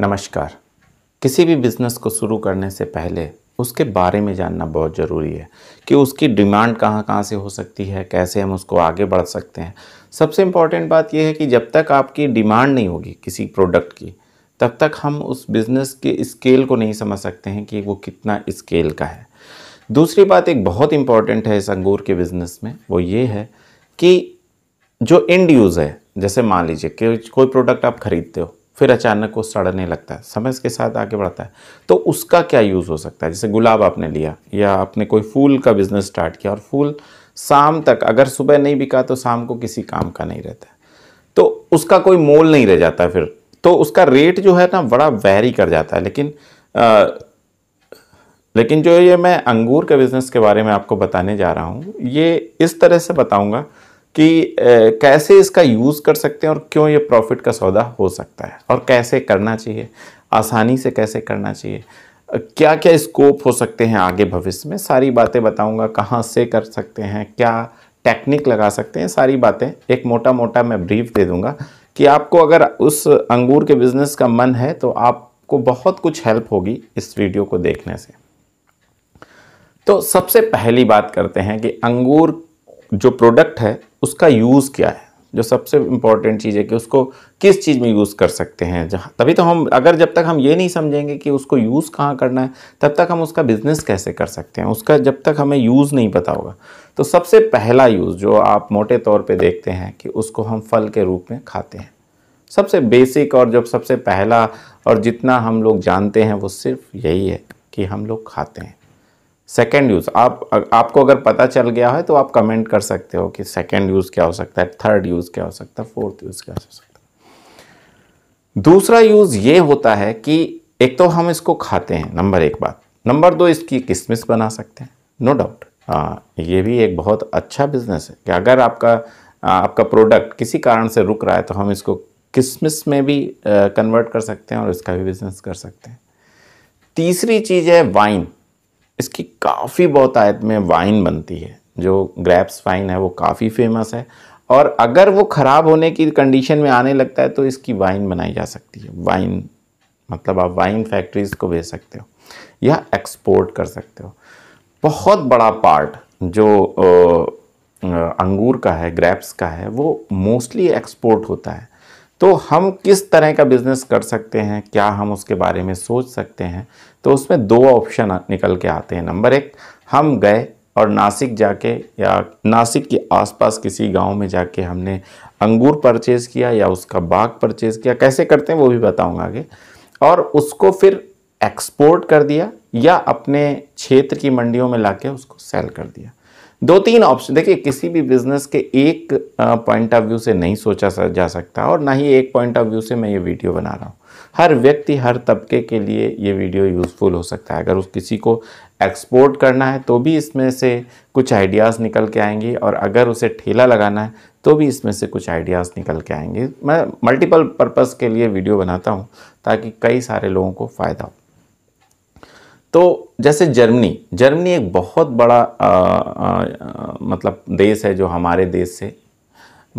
नमस्कार किसी भी बिज़नेस को शुरू करने से पहले उसके बारे में जानना बहुत ज़रूरी है कि उसकी डिमांड कहाँ कहाँ से हो सकती है कैसे हम उसको आगे बढ़ सकते हैं सबसे इम्पॉर्टेंट बात यह है कि जब तक आपकी डिमांड नहीं होगी किसी प्रोडक्ट की तब तक हम उस बिज़नेस के स्केल को नहीं समझ सकते हैं कि वो कितना स्केल का है दूसरी बात एक बहुत इम्पॉर्टेंट है इस अंगूर के बिज़नेस में वो ये है कि जो एंड यूज़ है जैसे मान लीजिए कि कोई प्रोडक्ट आप ख़रीदते हो फिर अचानक वो सड़ने लगता है समय के साथ आगे बढ़ता है तो उसका क्या यूज़ हो सकता है जैसे गुलाब आपने लिया या आपने कोई फूल का बिज़नेस स्टार्ट किया और फूल शाम तक अगर सुबह नहीं बिका तो शाम को किसी काम का नहीं रहता है तो उसका कोई मोल नहीं रह जाता फिर तो उसका रेट जो है ना बड़ा वैरी कर जाता है लेकिन आ, लेकिन जो ये मैं अंगूर के बिज़नेस के बारे में आपको बताने जा रहा हूँ ये इस तरह से बताऊँगा कि कैसे इसका यूज़ कर सकते हैं और क्यों ये प्रॉफिट का सौदा हो सकता है और कैसे करना चाहिए आसानी से कैसे करना चाहिए क्या क्या स्कोप हो सकते हैं आगे भविष्य में सारी बातें बताऊंगा कहाँ से कर सकते हैं क्या टेक्निक लगा सकते हैं सारी बातें एक मोटा मोटा मैं ब्रीफ दे दूंगा कि आपको अगर उस अंगूर के बिज़नेस का मन है तो आपको बहुत कुछ हेल्प होगी इस वीडियो को देखने से तो सबसे पहली बात करते हैं कि अंगूर जो प्रोडक्ट है उसका यूज़ क्या है जो सबसे इम्पॉर्टेंट चीज़ है कि उसको किस चीज़ में यूज़ कर सकते हैं जहाँ तभी तो हम अगर जब तक हम ये नहीं समझेंगे कि उसको यूज़ कहाँ करना है तब तक हम उसका बिज़नेस कैसे कर सकते हैं उसका जब तक हमें यूज़ नहीं पता होगा तो सबसे पहला यूज़ जो आप मोटे तौर पे देखते हैं कि उसको हम फल के रूप में खाते हैं सबसे बेसिक और जब सबसे पहला और जितना हम लोग जानते हैं वो सिर्फ यही है कि हम लोग खाते हैं सेकेंड यूज़ आप आपको अगर पता चल गया है तो आप कमेंट कर सकते हो कि सेकेंड यूज़ क्या हो सकता है थर्ड यूज़ क्या हो सकता है फोर्थ यूज़ क्या हो सकता है दूसरा यूज़ ये होता है कि एक तो हम इसको खाते हैं नंबर एक बात नंबर दो इसकी किसमिस बना सकते हैं नो डाउट ये भी एक बहुत अच्छा बिजनेस है कि अगर आपका आ, आपका प्रोडक्ट किसी कारण से रुक रहा है तो हम इसको किसमिस में भी कन्वर्ट कर सकते हैं और इसका भी बिजनेस कर सकते हैं तीसरी चीज़ है वाइन इसकी काफ़ी बहुत आयत में वाइन बनती है जो ग्रैप्स वाइन है वो काफ़ी फेमस है और अगर वो ख़राब होने की कंडीशन में आने लगता है तो इसकी वाइन बनाई जा सकती है वाइन मतलब आप वाइन फैक्ट्रीज़ को भेज सकते हो या एक्सपोर्ट कर सकते हो बहुत बड़ा पार्ट जो अंगूर का है ग्रैप्स का है वो मोस्टली एक्सपोर्ट होता है तो हम किस तरह का बिजनेस कर सकते हैं क्या हम उसके बारे में सोच सकते हैं तो उसमें दो ऑप्शन निकल के आते हैं नंबर एक हम गए और नासिक जाके या नासिक के आसपास किसी गांव में जाके हमने अंगूर परचेज़ किया या उसका बाग परचेज़ किया कैसे करते हैं वो भी बताऊंगा आगे और उसको फिर एक्सपोर्ट कर दिया या अपने क्षेत्र की मंडियों में ला उसको सेल कर दिया दो तीन ऑप्शन देखिए किसी भी बिजनेस के एक पॉइंट ऑफ व्यू से नहीं सोचा जा सकता और ना ही एक पॉइंट ऑफ व्यू से मैं ये वीडियो बना रहा हूँ हर व्यक्ति हर तबके के लिए ये वीडियो यूज़फुल हो सकता है अगर उस किसी को एक्सपोर्ट करना है तो भी इसमें से कुछ आइडियाज़ निकल के आएंगे और अगर उसे ठेला लगाना है तो भी इसमें से कुछ आइडियाज़ निकल के आएंगे मैं मल्टीपल पर्पज़ के लिए वीडियो बनाता हूँ ताकि कई सारे लोगों को फ़ायदा हो तो जैसे जर्मनी जर्मनी एक बहुत बड़ा आ, आ, आ, मतलब देश है जो हमारे देश से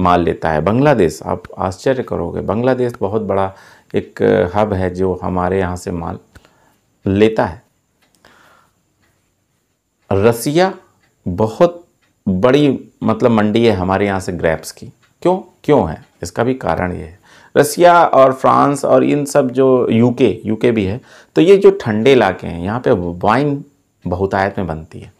माल लेता है बांग्लादेश आप आश्चर्य करोगे बांग्लादेश बहुत बड़ा एक हब है जो हमारे यहाँ से माल लेता है रसिया बहुत बड़ी मतलब मंडी है हमारे यहाँ से ग्रैप्स की क्यों क्यों है इसका भी कारण ये है रसिया और फ्रांस और इन सब जो यूके यूके भी है तो ये जो ठंडे इलाके हैं यहाँ पे वाइन बहुतायत में बनती है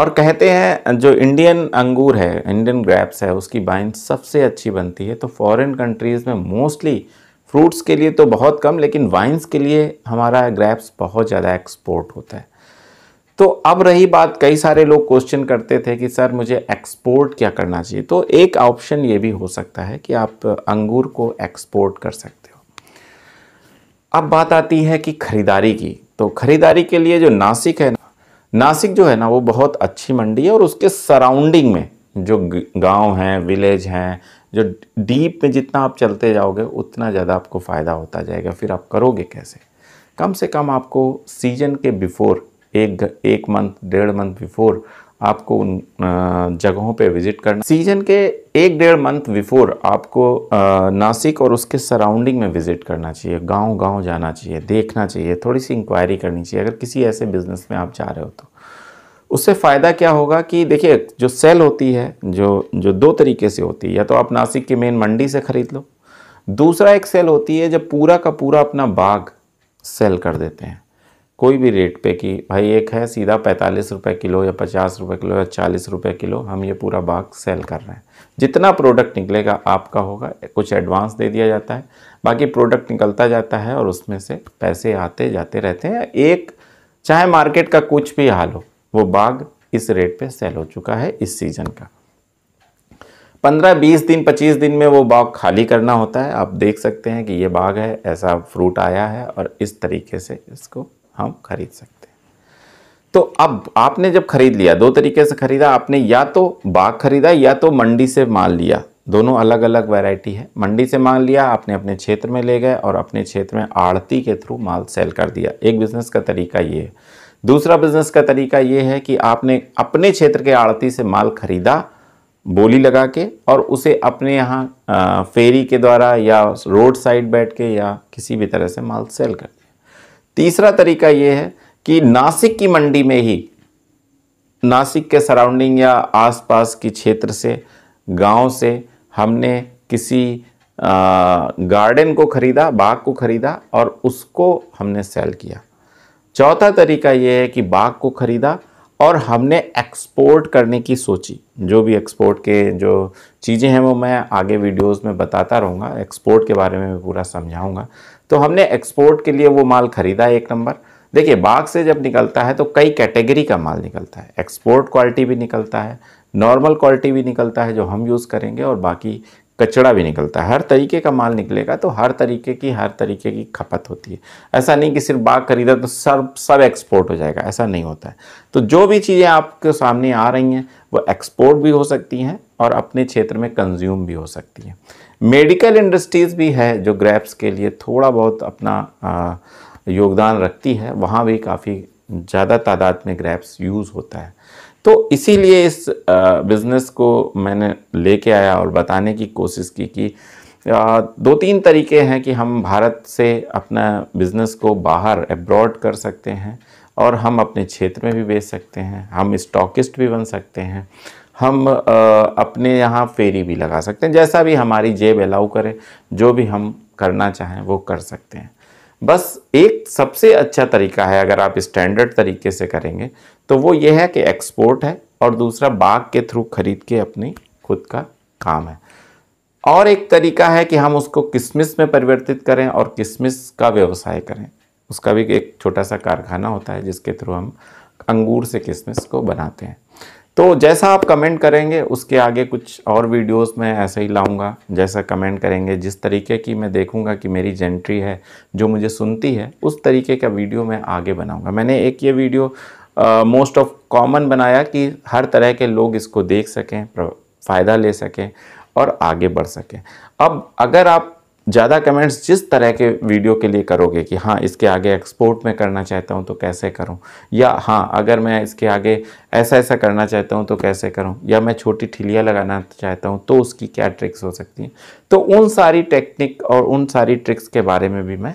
और कहते हैं जो इंडियन अंगूर है इंडियन ग्रैप्स है उसकी वाइन सबसे अच्छी बनती है तो फॉरेन कंट्रीज़ में मोस्टली फ्रूट्स के लिए तो बहुत कम लेकिन वाइन्स के लिए हमारा ग्रैप्स बहुत ज़्यादा एक्सपोर्ट होता है तो अब रही बात कई सारे लोग क्वेश्चन करते थे कि सर मुझे एक्सपोर्ट क्या करना चाहिए तो एक ऑप्शन ये भी हो सकता है कि आप अंगूर को एक्सपोर्ट कर सकते हो अब बात आती है कि ख़रीदारी की तो ख़रीदारी के लिए जो नासिक है ना नासिक जो है ना वो बहुत अच्छी मंडी है और उसके सराउंडिंग में जो गांव हैं विलेज हैं जो डीप में जितना आप चलते जाओगे उतना ज़्यादा आपको फ़ायदा होता जाएगा फिर आप करोगे कैसे कम से कम आपको सीजन के बिफोर एक एक मंथ डेढ़ मंथ बिफोर आपको उन जगहों पे विजिट करना सीजन के एक डेढ़ मंथ बिफोर आपको नासिक और उसके सराउंडिंग में विजिट करना चाहिए गांव गांव जाना चाहिए देखना चाहिए थोड़ी सी इंक्वायरी करनी चाहिए अगर किसी ऐसे बिजनेस में आप जा रहे हो तो उससे फ़ायदा क्या होगा कि देखिए जो सेल होती है जो जो दो तरीके से होती है या तो आप नासिक की मेन मंडी से ख़रीद लो दूसरा एक सेल होती है जब पूरा का पूरा अपना बाग सेल कर देते हैं कोई भी रेट पे कि भाई एक है सीधा पैंतालीस रुपये किलो या पचास रुपये किलो या चालीस रुपये किलो हम ये पूरा बाग सेल कर रहे हैं जितना प्रोडक्ट निकलेगा आपका होगा कुछ एडवांस दे दिया जाता है बाकी प्रोडक्ट निकलता जाता है और उसमें से पैसे आते जाते रहते हैं एक चाहे मार्केट का कुछ भी हाल हो वो बाग इस रेट पर सेल हो चुका है इस सीज़न का पंद्रह बीस दिन पच्चीस दिन में वो बाग खाली करना होता है आप देख सकते हैं कि ये बाग है ऐसा फ्रूट आया है और इस तरीके से इसको हम खरीद सकते तो अब आपने जब खरीद लिया दो तरीके से खरीदा आपने या तो बाग खरीदा या तो मंडी से माल लिया दोनों अलग अलग वैरायटी है मंडी से माल लिया आपने अपने क्षेत्र में ले गए और अपने क्षेत्र में आड़ती के थ्रू माल सेल कर दिया एक बिजनेस का तरीका ये है दूसरा बिजनेस का तरीका ये है कि आपने अपने क्षेत्र के आड़ती से माल खरीदा बोली लगा के और उसे अपने यहाँ फेरी के द्वारा या रोड साइड बैठ के या किसी भी तरह से माल सेल कर दिया तीसरा तरीका यह है कि नासिक की मंडी में ही नासिक के सराउंडिंग या आसपास की क्षेत्र से गांव से हमने किसी गार्डन को खरीदा बाग को खरीदा और उसको हमने सेल किया चौथा तरीका यह है कि बाग को खरीदा और हमने एक्सपोर्ट करने की सोची जो भी एक्सपोर्ट के जो चीज़ें हैं वो मैं आगे वीडियोस में बताता रहूँगा एक्सपोर्ट के बारे में मैं पूरा समझाऊँगा तो हमने एक्सपोर्ट के लिए वो माल ख़रीदा एक नंबर देखिए बाग से जब निकलता है तो कई कैटेगरी का माल निकलता है एक्सपोर्ट क्वालिटी भी निकलता है नॉर्मल क्वालिटी भी निकलता है जो हम यूज़ करेंगे और बाकी कचड़ा भी निकलता है हर तरीके का माल निकलेगा तो हर तरीके की हर तरीके की खपत होती है ऐसा नहीं कि सिर्फ बाग खरीदा तो सब सब एक्सपोर्ट हो जाएगा ऐसा नहीं होता है तो जो भी चीज़ें आपके सामने आ रही हैं वो एक्सपोर्ट भी हो सकती हैं और अपने क्षेत्र में कंज्यूम भी हो सकती हैं मेडिकल इंडस्ट्रीज़ भी है जो ग्रैप्स के लिए थोड़ा बहुत अपना योगदान रखती है वहाँ भी काफ़ी ज़्यादा तादाद में ग्रैप्स यूज़ होता है तो इसीलिए इस बिज़नेस को मैंने लेके आया और बताने की कोशिश की कि दो तीन तरीके हैं कि हम भारत से अपना बिज़नेस को बाहर एब्रॉड कर सकते हैं और हम अपने क्षेत्र में भी बेच सकते हैं हम स्टॉकिस्ट भी बन सकते हैं हम अपने यहाँ फेरी भी लगा सकते हैं जैसा भी हमारी जेब अलाउ करे जो भी हम करना चाहें वो कर सकते हैं बस एक सबसे अच्छा तरीका है अगर आप स्टैंडर्ड तरीके से करेंगे तो वो ये है कि एक्सपोर्ट है और दूसरा बाग के थ्रू खरीद के अपनी खुद का काम है और एक तरीका है कि हम उसको किसमिस में परिवर्तित करें और किसमिस का व्यवसाय करें उसका भी एक छोटा सा कारखाना होता है जिसके थ्रू हम अंगूर से किसमिस को बनाते हैं तो जैसा आप कमेंट करेंगे उसके आगे कुछ और वीडियोस मैं ऐसे ही लाऊंगा जैसा कमेंट करेंगे जिस तरीके की मैं देखूंगा कि मेरी जेंट्री है जो मुझे सुनती है उस तरीके का वीडियो मैं आगे बनाऊंगा मैंने एक ये वीडियो मोस्ट ऑफ कॉमन बनाया कि हर तरह के लोग इसको देख सकें फ़ायदा ले सकें और आगे बढ़ सकें अब अगर आप ज़्यादा कमेंट्स जिस तरह के वीडियो के लिए करोगे कि हाँ इसके आगे एक्सपोर्ट में करना चाहता हूँ तो कैसे करूँ या हाँ अगर मैं इसके आगे ऐसा ऐसा करना चाहता हूँ तो कैसे करूँ या मैं छोटी ठिलियाँ लगाना चाहता हूँ तो उसकी क्या ट्रिक्स हो सकती हैं तो उन सारी टेक्निक और उन सारी ट्रिक्स के बारे में भी मैं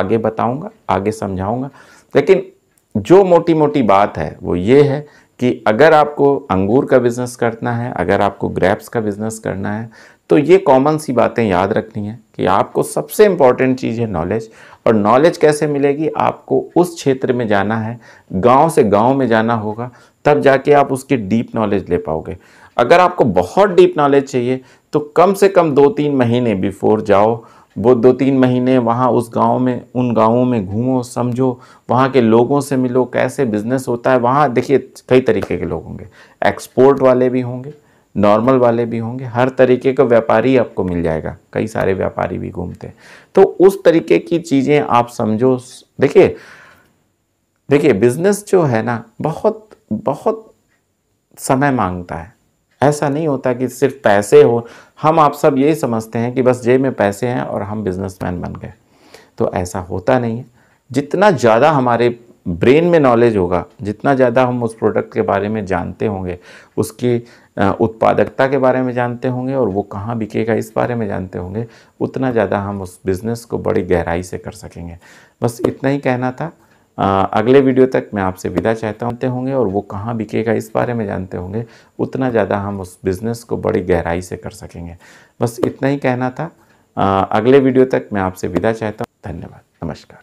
आगे बताऊँगा आगे समझाऊँगा लेकिन जो मोटी मोटी बात है वो ये है कि अगर आपको अंगूर का बिज़नेस करना है अगर आपको ग्रैप्स का बिज़नेस करना है तो ये कॉमन सी बातें याद रखनी है कि आपको सबसे इम्पॉर्टेंट चीज़ है नॉलेज और नॉलेज कैसे मिलेगी आपको उस क्षेत्र में जाना है गांव से गांव में जाना होगा तब जाके आप उसकी डीप नॉलेज ले पाओगे अगर आपको बहुत डीप नॉलेज चाहिए तो कम से कम दो तीन महीने बिफोर जाओ वो दो तीन महीने वहाँ उस गांव में उन गांवों में घूमो समझो वहाँ के लोगों से मिलो कैसे बिजनेस होता है वहाँ देखिए कई तरीके के लोग होंगे एक्सपोर्ट वाले भी होंगे नॉर्मल वाले भी होंगे हर तरीके का व्यापारी आपको मिल जाएगा कई सारे व्यापारी भी घूमते हैं तो उस तरीके की चीज़ें आप समझो देखिए देखिए बिजनेस जो है ना बहुत बहुत समय मांगता है ऐसा नहीं होता कि सिर्फ पैसे हो हम आप सब यही समझते हैं कि बस जेब में पैसे हैं और हम बिजनेसमैन बन गए तो ऐसा होता नहीं है जितना ज़्यादा हमारे ब्रेन में नॉलेज होगा जितना ज़्यादा हम उस प्रोडक्ट के बारे में जानते होंगे उसकी उत्पादकता के बारे में जानते होंगे और वो कहाँ बिकेगा इस बारे में जानते होंगे उतना ज़्यादा हम उस बिज़नेस को बड़ी गहराई से कर सकेंगे बस इतना ही कहना था आ, अगले वीडियो तक मैं आपसे विदा चाहता हूँ होंगे और वो कहाँ बिकेगा इस बारे में जानते होंगे उतना ज़्यादा हम उस बिज़नेस को बड़ी गहराई से कर सकेंगे बस इतना ही कहना था आ, अगले वीडियो तक मैं आपसे विदा चाहता हूँ धन्यवाद नमस्कार